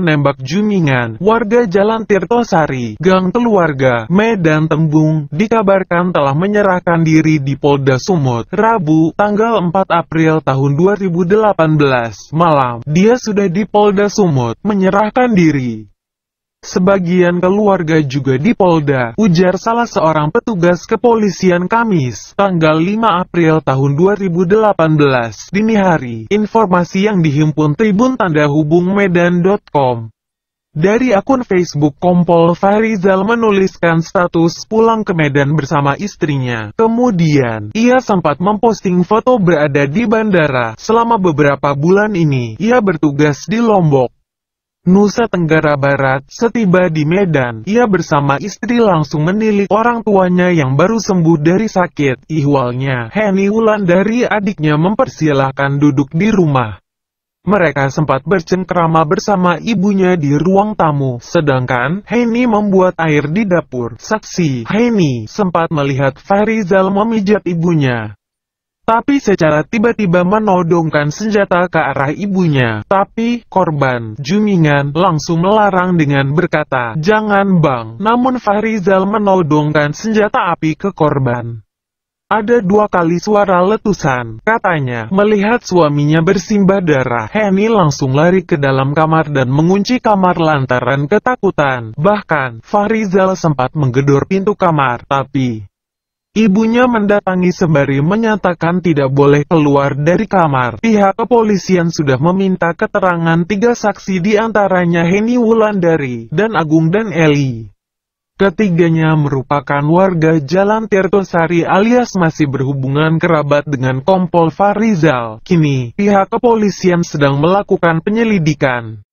penembak Jumingan, warga Jalan Tirtosari, Gang Keluarga, Medan Tembung, dikabarkan telah menyerahkan diri di Polda Sumut, Rabu, tanggal 4 April tahun 2018, malam. Dia sudah di Polda Sumut, menyerahkan diri. Sebagian keluarga juga di Polda, ujar salah seorang petugas kepolisian Kamis, tanggal 5 April tahun 2018. Dini hari, informasi yang dihimpun Tribun Tanda Hubung Medan.com. Dari akun Facebook Kompol Farizal menuliskan status pulang ke Medan bersama istrinya. Kemudian, ia sempat memposting foto berada di bandara. Selama beberapa bulan ini, ia bertugas di Lombok. Nusa Tenggara Barat, setiba di Medan, ia bersama istri langsung menilik orang tuanya yang baru sembuh dari sakit. Ihwalnya, Henny Wulan dari adiknya mempersilahkan duduk di rumah. Mereka sempat bercengkrama bersama ibunya di ruang tamu, sedangkan Henny membuat air di dapur. Saksi, Henny sempat melihat Farizal memijat ibunya tapi secara tiba-tiba menodongkan senjata ke arah ibunya. Tapi, korban, Jumingan, langsung melarang dengan berkata, Jangan bang. Namun Fahrizal menodongkan senjata api ke korban. Ada dua kali suara letusan, katanya. Melihat suaminya bersimbah darah, Henny langsung lari ke dalam kamar dan mengunci kamar lantaran ketakutan. Bahkan, Farizal sempat menggedor pintu kamar, tapi Ibunya mendatangi sembari menyatakan tidak boleh keluar dari kamar. Pihak kepolisian sudah meminta keterangan tiga saksi diantaranya Heni Wulandari dan Agung dan Eli. Ketiganya merupakan warga Jalan Tirtosari alias masih berhubungan kerabat dengan Kompol Farizal. Kini, pihak kepolisian sedang melakukan penyelidikan.